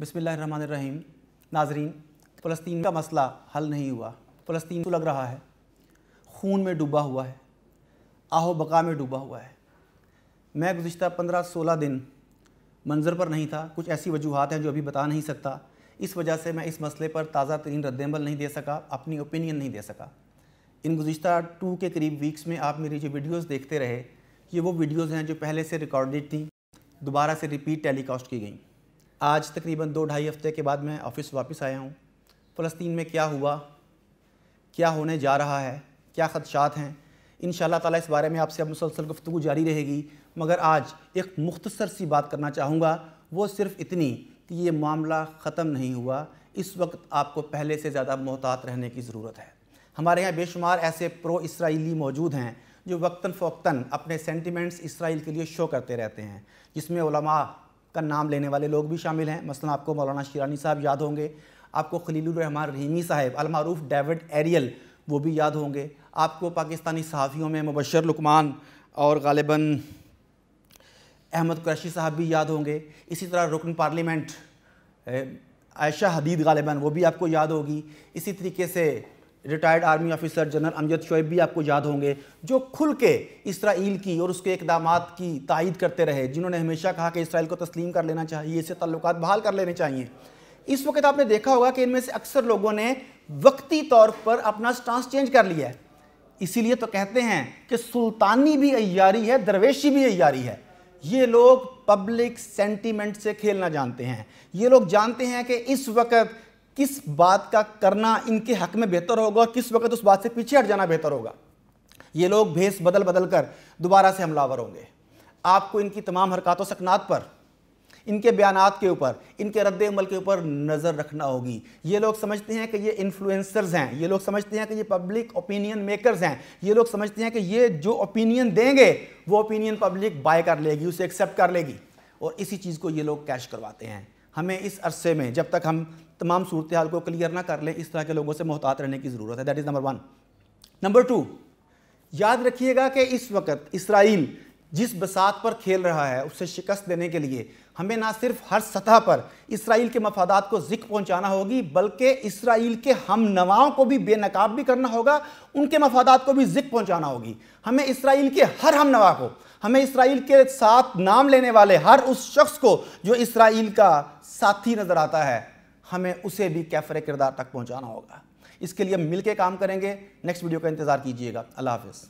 बिसमीम नाजरीन फ़लस्तीन का मसला हल नहीं हुआ फ़लस्तीन को लग रहा है खून में डूबा हुआ है आहो बका में डूबा हुआ है मैं गुज्त पंद्रह सोलह दिन मंजर पर नहीं था कुछ ऐसी वजूहत हैं जो अभी बता नहीं सकता इस वजह से मैं इस मसले पर ताज़ा तरीन रद्दमल नहीं दे सका अपनी ओपिनियन नहीं दे सका इन गुज्त टू के करीब वीक्स में आप मेरी जो वीडियोज़ देखते रहे ये वो वीडियोज़ हैं जो पहले से रिकॉर्डेड थी दोबारा से रिपीट टेलीकास्ट की गई आज तकरीबन दो ढाई हफ्ते के बाद मैं ऑफिस वापस आया हूँ फ़लस्तीन में क्या हुआ क्या होने जा रहा है क्या ख़दशात हैं इन ताला इस बारे में आपसे अब मुसलसल गुफ्तु जारी रहेगी मगर आज एक मुख्तसर सी बात करना चाहूँगा वो सिर्फ इतनी कि ये मामला ख़त्म नहीं हुआ इस वक्त आपको पहले से ज़्यादा मोहतात रहने की ज़रूरत है हमारे यहाँ बेशुमार ऐसे प्रो इसराइली मौजूद हैं जो वक्ता फ़ोक्ता अपने सेंटिमेंट्स इसराइल के लिए शो करते रहते हैं जिसमें का नाम लेने वाले लोग भी शामिल हैं मसलन आपको मौलाना शिरानी साहब याद होंगे आपको खलीलरहमान रहीमी साहब अलमारूफ डेविड एरियल वो भी याद होंगे आपको पाकिस्तानी सहाफ़ियों में मुबशर लकमान और गालिबा अहमद क्रैशी साहब भी याद होंगे इसी तरह रुकन पार्लियामेंट आयशा हदीद गालिबा वो भी आपको याद होगी इसी तरीके से retired army officer general Amjad Shoaib भी आपको याद होंगे जो खुल के इसराइल की और उसके इकदाम की तायद करते रहे जिन्होंने हमेशा कहा कि इसराइल को तस्लीम कर लेना चाहिए इससे ताल्लुक बहाल कर लेने चाहिए इस वक्त आपने देखा होगा कि इनमें से अक्सर लोगों ने वक्ती तौर पर अपना स्टांस चेंज कर लिया है इसीलिए तो कहते हैं कि सुल्तानी भी अयारी है दरवेशी भी अयारी है ये लोग पब्लिक सेंटीमेंट से खेलना जानते हैं ये लोग जानते हैं कि इस वक्त किस बात का करना इनके हक में बेहतर होगा और किस वक्त उस बात से पीछे हट जाना बेहतर होगा ये लोग भेस बदल बदल कर दोबारा से हमलावर होंगे आपको इनकी तमाम हरकतों सकनात पर इनके बयान के ऊपर इनके रद्द अमल के ऊपर नज़र रखना होगी ये लोग समझते हैं कि ये इन्फ्लुएंसर्स हैं ये लोग समझते हैं कि ये पब्लिक ओपिनियन मेकर्स हैं ये लोग समझते हैं कि ये जो ओपिनियन देंगे वो ओपिनियन पब्लिक बाय कर लेगी उसे एक्सेप्ट कर लेगी और इसी चीज़ को ये लोग कैश करवाते हैं हमें इस अरसे में जब तक हम तमाम सूरत हाल को क्लियर ना कर लें इस तरह के लोगों से मोहतात रहने की ज़रूरत है that is number one number two याद रखिएगा कि इस वक्त इसराइल जिस बसात पर खेल रहा है उससे शिकस्त देने के लिए हमें ना सिर्फ हर सतह पर इसराइल के मफादात को जिक पहुंचाना होगी बल्कि इसराइल के हम नवाओं को भी बेनकाब भी करना होगा उनके मफादात को भी जिक पहुंचाना होगी हमें इसराइल के हर हम नवा को हमें इसराइल के साथ नाम लेने वाले हर उस शख्स को जो इसराइल का साथी नज़र आता है हमें उसे भी कैफर किरदार तक पहुँचाना होगा इसके लिए मिलकर काम करेंगे नेक्स्ट वीडियो का इंतज़ार कीजिएगा अल्लाह हाफिज़